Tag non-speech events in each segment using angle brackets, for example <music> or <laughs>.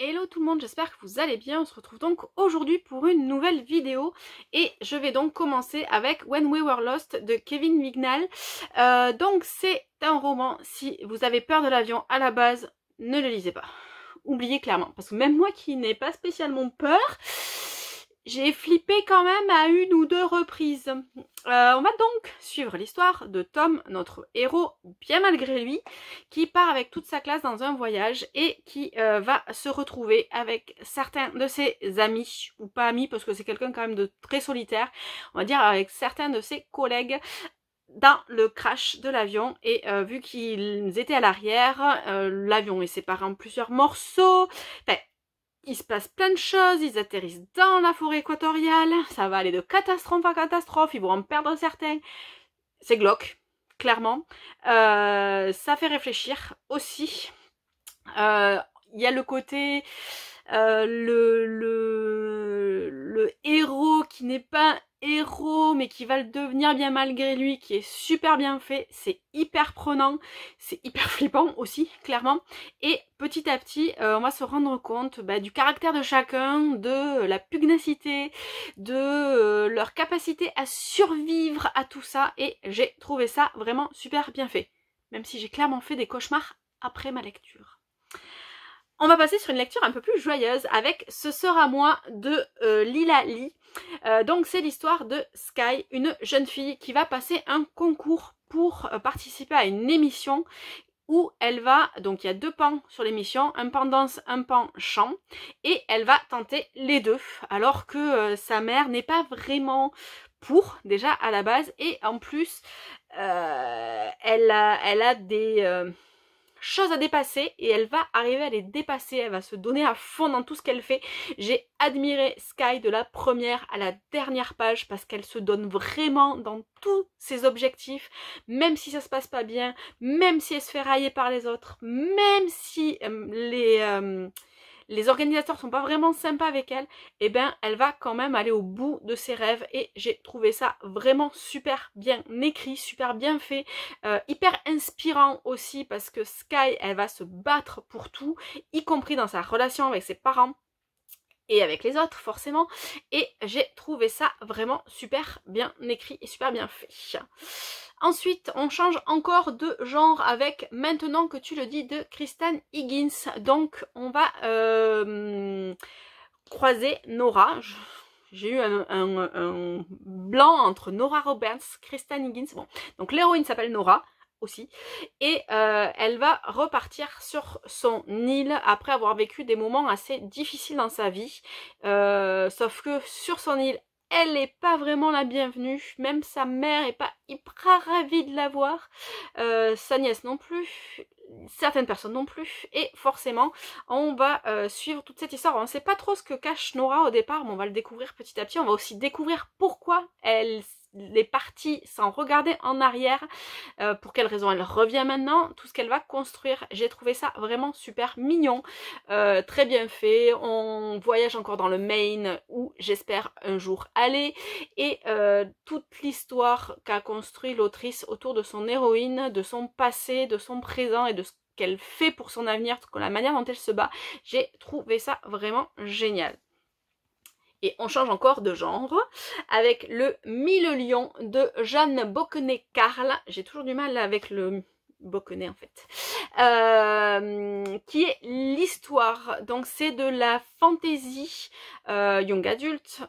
Hello tout le monde, j'espère que vous allez bien. On se retrouve donc aujourd'hui pour une nouvelle vidéo et je vais donc commencer avec When We Were Lost de Kevin Mignal. Euh, donc c'est un roman, si vous avez peur de l'avion à la base, ne le lisez pas. Oubliez clairement, parce que même moi qui n'ai pas spécialement peur, j'ai flippé quand même à une ou deux reprises. Euh, on va donc suivre l'histoire de Tom, notre héros, bien malgré lui, qui part avec toute sa classe dans un voyage et qui euh, va se retrouver avec certains de ses amis, ou pas amis parce que c'est quelqu'un quand même de très solitaire, on va dire avec certains de ses collègues dans le crash de l'avion et euh, vu qu'ils étaient à l'arrière, l'avion est séparé en plusieurs morceaux il se passe plein de choses, ils atterrissent dans la forêt équatoriale, ça va aller de catastrophe en catastrophe, ils vont en perdre certains. C'est glauque, clairement. Euh, ça fait réfléchir aussi. Euh, il y a le côté... Euh, le, le, héros qui n'est pas héros, mais qui va le devenir bien malgré lui, qui est super bien fait, c'est hyper prenant, c'est hyper <laughs> flippant aussi, clairement. Et petit à petit, euh, on va se rendre compte bah, du caractère de chacun, de la pugnacité, de euh, leur capacité à survivre à tout ça, et j'ai trouvé ça vraiment super bien fait. Même si j'ai clairement fait des cauchemars après ma lecture. On va passer sur une lecture un peu plus joyeuse avec Ce sera moi de euh, Lila Lee. Euh, donc c'est l'histoire de Sky, une jeune fille qui va passer un concours pour euh, participer à une émission où elle va, donc il y a deux pans sur l'émission, un pan danse, un pan chant, et elle va tenter les deux, alors que sa mère n'est pas vraiment pour déjà à la base, et en plus elle, a, elle a des choses à dépasser et elle va arriver à les dépasser, elle va se donner à fond dans tout ce qu'elle fait. J'ai admiré Sky de la première à la dernière page parce qu'elle se donne vraiment dans tous ses objectifs, même si ça se passe pas bien, même si elle se fait railler par les autres, même si euh, les... Euh, les organisateurs sont pas vraiment sympas avec elle, et eh ben elle va quand même aller au bout de ses rêves et j'ai trouvé ça vraiment super bien écrit, super bien fait, euh, hyper inspirant aussi parce que Sky elle va se battre pour tout, y compris dans sa relation avec ses parents et avec les autres forcément et j'ai trouvé ça vraiment super bien écrit et super bien fait. Ensuite on change encore de genre avec Maintenant que tu le dis de Kristen Higgins donc on va euh, croiser Nora. J'ai eu un, blanc entre Nora Roberts, Kristen Higgins. Bon, donc l'héroïne s'appelle Nora, aussi. Et euh, elle va repartir sur son île après avoir vécu des moments assez difficiles dans sa vie. Euh, sauf que sur son île, elle n'est pas vraiment la bienvenue. Même sa mère n'est pas hyper ravie de la voir. Euh, sa nièce non plus. Certaines personnes non plus. Et forcément, on va suivre toute cette histoire. On ne sait pas trop ce que cache Nora au départ, mais on va le découvrir petit à petit. On va aussi découvrir pourquoi elle les parties sans regarder en arrière euh, pour quelle raison elle revient maintenant, tout ce qu'elle va construire. J'ai trouvé ça vraiment super mignon, euh, très bien fait. On voyage encore dans le Maine où j'espère un jour aller et euh, toute l'histoire qu'a construit l'autrice autour de son héroïne, de son passé, de son présent et de ce qu'elle fait pour son avenir, la manière dont elle se bat, j'ai trouvé ça vraiment génial. Et on change encore de genre avec le Mille Lions de Jeanne Bocquenet-Carl. J'ai toujours du mal avec le Bocconnet en fait, euh, qui est l'histoire. Donc c'est de la fantaisie euh, young adulte,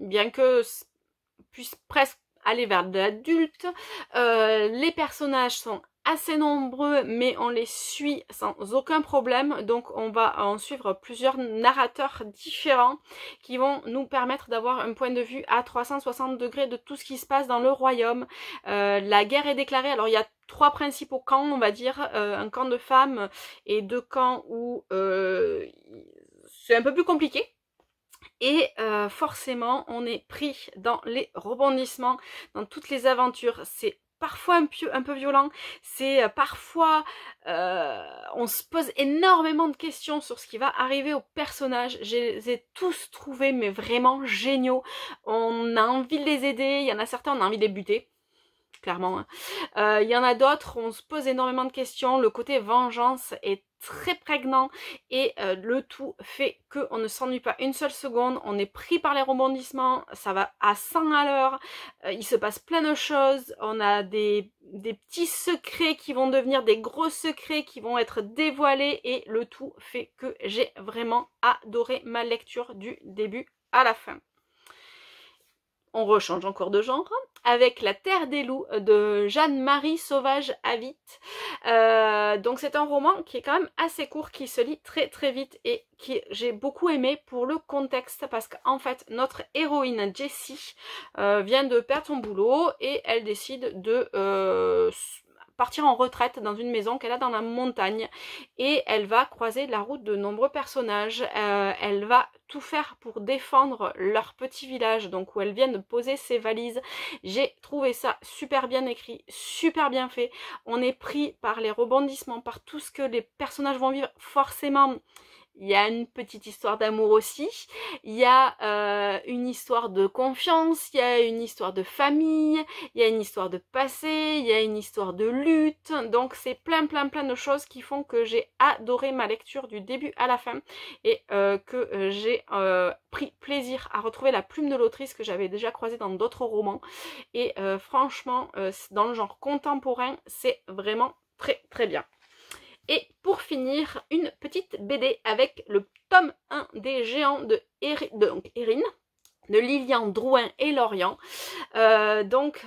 bien que puisse presque aller vers l'adulte. Euh, les personnages sont assez nombreux, mais on les suit sans aucun problème. Donc on va en suivre plusieurs narrateurs différents qui vont nous permettre d'avoir un point de vue à 360 degrés de tout ce qui se passe dans le royaume. Euh, la guerre est déclarée, alors il y a trois principaux camps, on va dire, euh, un camp de femmes et deux camps où euh, c'est un peu plus compliqué. Et forcément, on est pris dans les rebondissements, dans toutes les aventures. C'est parfois un, peu, violent, c'est euh, parfois euh, on se pose énormément de questions sur ce qui va arriver aux personnages. Je les ai tous trouvés mais vraiment géniaux. On a envie de les aider, il y en a certains on a envie de les buter clairement. Hein. Euh, il y en a d'autres, on se pose énormément de questions, le côté vengeance est très prégnant et euh, le tout fait qu'on ne s'ennuie pas une seule seconde, on est pris par les rebondissements, ça va à 100 à l'heure, euh, il se passe plein de choses, on a des, petits secrets qui vont devenir des gros secrets qui vont être dévoilés et le tout fait que j'ai vraiment adoré ma lecture du début à la fin on rechange encore de genre, hein, avec La Terre des Loups euh, de Jeanne-Marie Sauvage Avit. Euh, donc c'est un roman qui est quand même assez court, qui se lit très très vite et qui j'ai beaucoup aimé pour le contexte parce qu'en fait notre héroïne Jessie euh, vient de perdre son boulot et elle décide de euh, partir en retraite dans une maison qu'elle a dans la montagne et elle va croiser la route de nombreux personnages. Euh, elle va tout faire pour défendre leur petit village, donc où vient de poser ses valises. J'ai trouvé ça super bien écrit, super bien fait. On est pris par les rebondissements, par tout ce que les personnages vont vivre. Forcément, il y a une petite histoire d'amour aussi, il y a euh, une histoire de confiance, il y a une histoire de famille, il y a une histoire de passé, il y a une histoire de lutte. Donc c'est plein plein plein de choses qui font que j'ai adoré ma lecture du début à la fin et euh, que euh, j'ai pris plaisir à retrouver la plume de l'autrice que j'avais déjà croisée dans d'autres romans. Et franchement, dans le genre contemporain, c'est vraiment très très bien. Et pour finir, une BD avec le tome 1 des géants de, Erin de Lilian Drouin et Lorient. Euh, donc,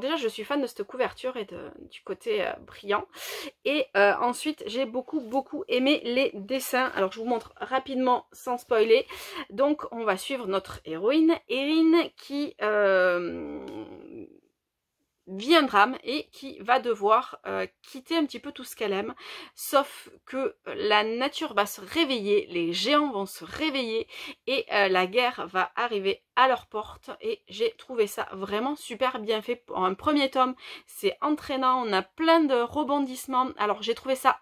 déjà, je suis fan de cette couverture et du côté euh, brillant. Et euh, ensuite, j'ai beaucoup, beaucoup aimé les dessins. Alors, je vous montre rapidement sans spoiler. Donc, on va suivre notre héroïne, Erin, qui viendra drame et qui va devoir euh, quitter un petit peu tout ce qu'elle aime. Sauf que la nature va se réveiller, les géants vont se réveiller et euh, la guerre va arriver à leur porte et j'ai trouvé ça vraiment super bien fait. pour un premier tome, c'est entraînant, on a plein de rebondissements. Alors j'ai trouvé ça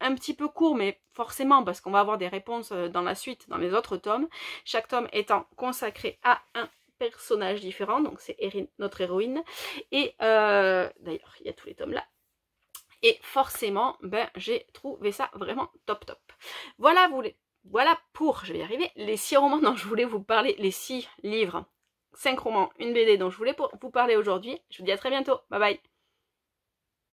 un petit peu court, mais forcément parce qu'on va avoir des réponses euh, dans la suite, dans les autres tomes, chaque tome étant consacré à un personnages différents, donc c'est notre héroïne. Et euh, d'ailleurs, il y a tous les tomes là. Et forcément, ben, j'ai trouvé ça vraiment top top. Voilà, vous les, voilà pour, je vais y arriver, les six romans dont je voulais vous parler, les six livres, cinq romans, une BD dont je voulais vous parler aujourd'hui. Je vous dis à très bientôt, bye bye